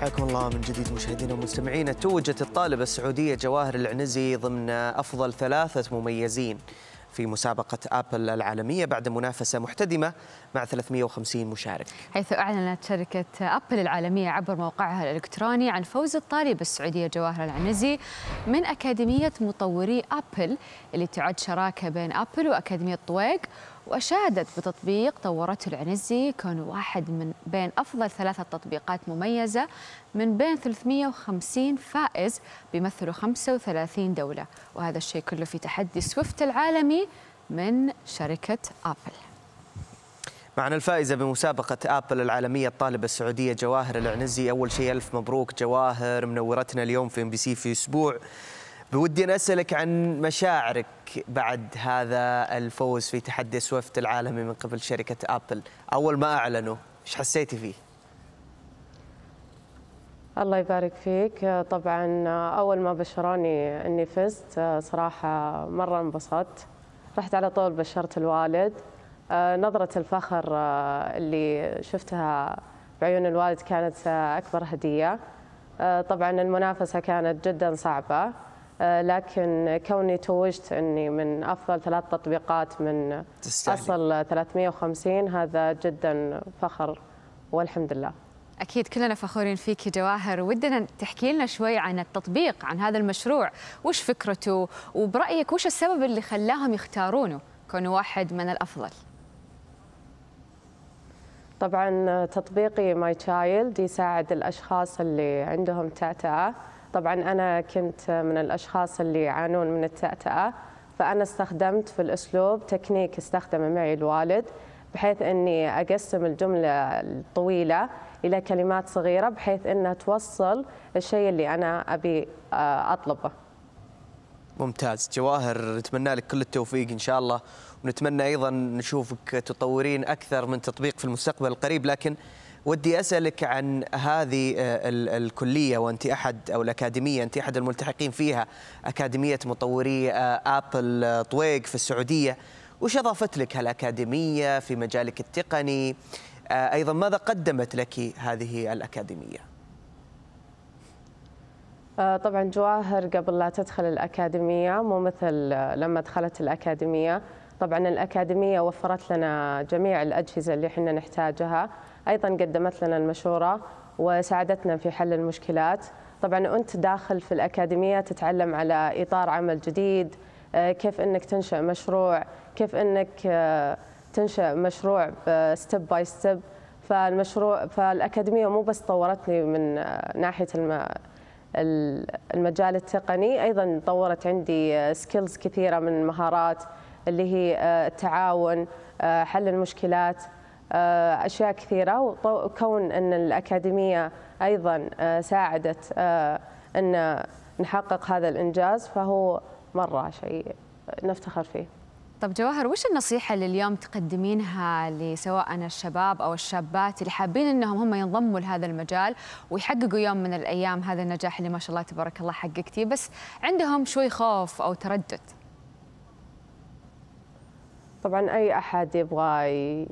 حياكم الله من جديد مشاهدينا ومستمعينا توجت الطالبة السعودية جواهر العنزي ضمن أفضل ثلاثة مميزين في مسابقة أبل العالمية بعد منافسة محتدمة مع 350 مشارك حيث أعلنت شركة أبل العالمية عبر موقعها الإلكتروني عن فوز الطالبة السعودية جواهر العنزي من أكاديمية مطوري أبل اللي تعد شراكة بين أبل وأكاديمية طويق وأشادت بتطبيق طورته العنزي كان واحد من بين أفضل ثلاثة تطبيقات مميزة من بين 350 فائز بيمثلوا 35 دولة وهذا الشيء كله في تحدي سويفت العالمي من شركة أبل معنا الفائزة بمسابقة أبل العالمية الطالبة السعودية جواهر العنزي أول شيء ألف مبروك جواهر منورتنا اليوم في ام بي سي في أسبوع بودي أن أسألك عن مشاعرك بعد هذا الفوز في تحدي سويفت العالمي من قبل شركة أبل أول ما أعلنوا إيش حسيتي فيه؟ الله يبارك فيك طبعا أول ما بشروني أني فزت صراحة مرة انبسطت رحت على طول بشرت الوالد نظرة الفخر اللي شفتها بعيون الوالد كانت أكبر هدية طبعا المنافسة كانت جدا صعبة آه، لكن كوني توجت اني من افضل ثلاث تطبيقات من تستهلي. اصل 350 هذا جدا فخر والحمد لله أكيد كلنا فخورين فيك جواهر ودنا تحكي لنا شوي عن التطبيق عن هذا المشروع وش فكرته وبرأيك وش السبب اللي خلاهم يختارونه كونه واحد من الأفضل طبعا تطبيقي ماي تشايلد يساعد الأشخاص اللي عندهم تعتعة طبعا أنا كنت من الأشخاص اللي يعانون من التأتأة فأنا استخدمت في الأسلوب تكنيك استخدمه معي الوالد بحيث أني أقسم الجملة الطويلة إلى كلمات صغيرة بحيث أنها توصل الشيء اللي أنا أبي آه، أطلبه ممتاز جواهر نتمنى لك كل التوفيق إن شاء الله ونتمنى أيضا نشوفك تطورين أكثر من تطبيق في المستقبل القريب لكن ودي اسالك عن هذه آه، الكليه وانت احد او الاكاديميه انت احد الملتحقين فيها اكاديميه مطوري آه، ابل آه، طويق في السعوديه وش اضافت لك هالاكاديميه في مجالك التقني ايضا ماذا قدمت لك هذه الاكاديميه طبعا جواهر قبل لا تدخل الأكاديمية مو مثل لما دخلت الأكاديمية طبعا الأكاديمية وفرت لنا جميع الأجهزة اللي احنا نحتاجها أيضا قدمت لنا المشورة وساعدتنا في حل المشكلات طبعا وأنت داخل في الأكاديمية تتعلم على إطار عمل جديد آه، كيف أنك تنشأ مشروع كيف أنك آه، تنشأ مشروع ستيب باي ستيب فالمشروع فالأكاديمية مو بس طورتني من آه، ناحية المجال التقني أيضا طورت عندي سكيلز كثيرة من المهارات اللي هي التعاون حل المشكلات آه، اشياء كثيره وكون ان الاكاديميه ايضا آه، ساعدت آه، ان نحقق هذا الانجاز فهو مره شيء نفتخر فيه. طب جواهر وش النصيحة اللي اليوم تقدمينها لسواء الشباب أو الشابات اللي حابين أنهم هم ينضموا لهذا المجال ويحققوا يوم من الأيام هذا النجاح اللي ما شاء الله تبارك الله حققتيه بس عندهم شوي خوف أو تردد طبعا أي أحد يبغى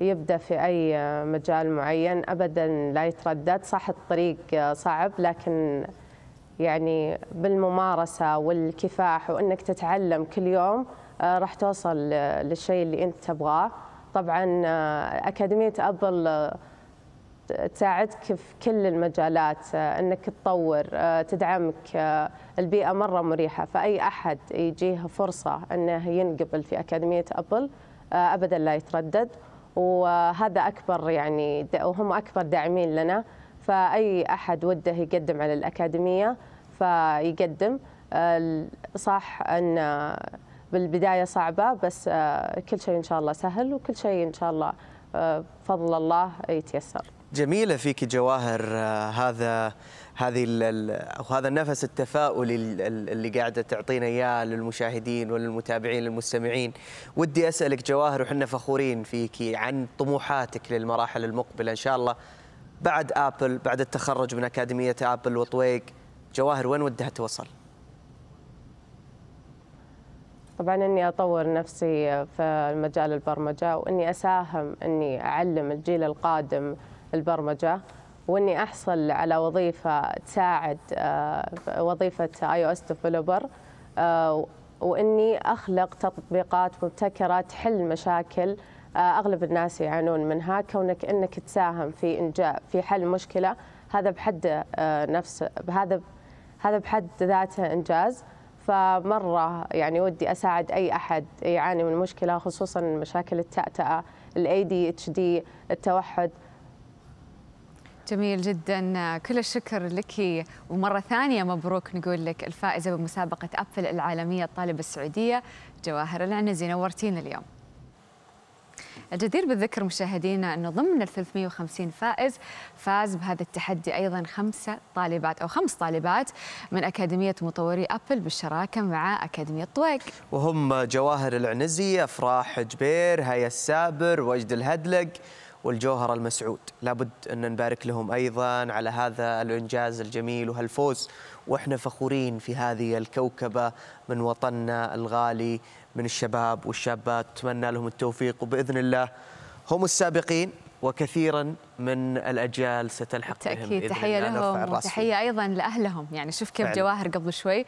يبدأ في أي مجال معين أبدا لا يتردد صح الطريق صعب لكن يعني بالممارسة والكفاح وأنك تتعلم كل يوم آه، راح توصل للشيء اللي أنت تبغاه طبعا آه، أكاديمية أبل آه، تساعدك في كل المجالات انك تطور تدعمك البيئه مره مريحه فاي احد يجيه فرصه انه ينقبل في اكاديميه ابل ابدا لا يتردد وهذا أكبر يعني وهم أكبر داعمين لنا فأي أحد وده يقدم على الأكاديمية فيقدم صح أن بالبداية صعبة بس آه، كل شيء إن شاء الله سهل وكل شيء إن شاء الله بفضل آه، الله يتيسر جميله فيك جواهر آه، هذا هذه او هذا النفس التفاؤلي اللي قاعده تعطينا اياه للمشاهدين وللمتابعين للمستمعين ودي اسالك جواهر وحنا فخورين فيك عن طموحاتك للمراحل المقبله ان شاء الله بعد ابل بعد التخرج من اكاديميه ابل وطويق جواهر وين ودها توصل طبعا اني اطور نفسي في مجال البرمجه واني اساهم اني اعلم الجيل القادم البرمجه واني احصل على وظيفه تساعد آه، وظيفه اي او اس ديفلوبر واني اخلق تطبيقات مبتكره تحل مشاكل آه، اغلب الناس يعانون منها كونك انك تساهم في انجاء في حل مشكله هذا بحد آه، نفسه هذا هذا بحد ذاته انجاز فمره يعني ودي اساعد اي احد يعاني من مشكله خصوصا مشاكل التأتأة الـ دي اتش دي التوحد جميل جدا كل الشكر لك ومرة ثانية مبروك نقول لك الفائزة بمسابقة أبل العالمية الطالبة السعودية جواهر العنزي نورتينا اليوم الجدير بالذكر مشاهدينا أنه ضمن ال 350 فائز فاز بهذا التحدي أيضا خمسة طالبات أو خمس طالبات من أكاديمية مطوري أبل بالشراكة مع أكاديمية طويق وهم جواهر العنزي أفراح جبير هيا السابر وجد الهدلق والجوهر المسعود لابد أن نبارك لهم أيضا على هذا الإنجاز الجميل وهالفوز وإحنا فخورين في هذه الكوكبة من وطننا الغالي من الشباب والشابات أتمنى لهم التوفيق وبإذن الله هم السابقين وكثيرا من الاجيال ستلحق بالتأكيد. بهم تحيه لهم وتحيه ايضا لاهلهم يعني شوف كيف فعلا. جواهر قبل شوي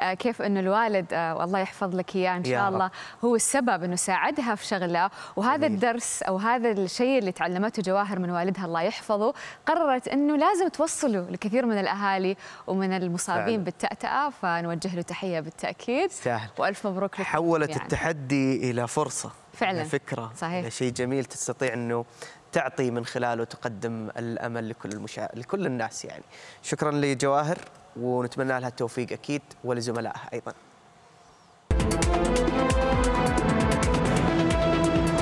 آه، كيف انه الوالد آه، والله يحفظ لك اياه ان شاء الله هو السبب انه ساعدها في شغله وهذا جميل. الدرس او هذا الشيء اللي تعلمته جواهر من والدها الله يحفظه قررت انه لازم توصله لكثير من الاهالي ومن المصابين فعلا. بالتأتأة فنوجه له تحيه بالتاكيد سهل. والف مبروك لك حولت يعني. التحدي الى فرصه فعلا فكره صحيح شيء جميل تستطيع انه تعطي من خلاله وتقدم الامل لكل المشا... لكل الناس يعني شكرا لجواهر ونتمنى لها التوفيق اكيد ولزملائها ايضا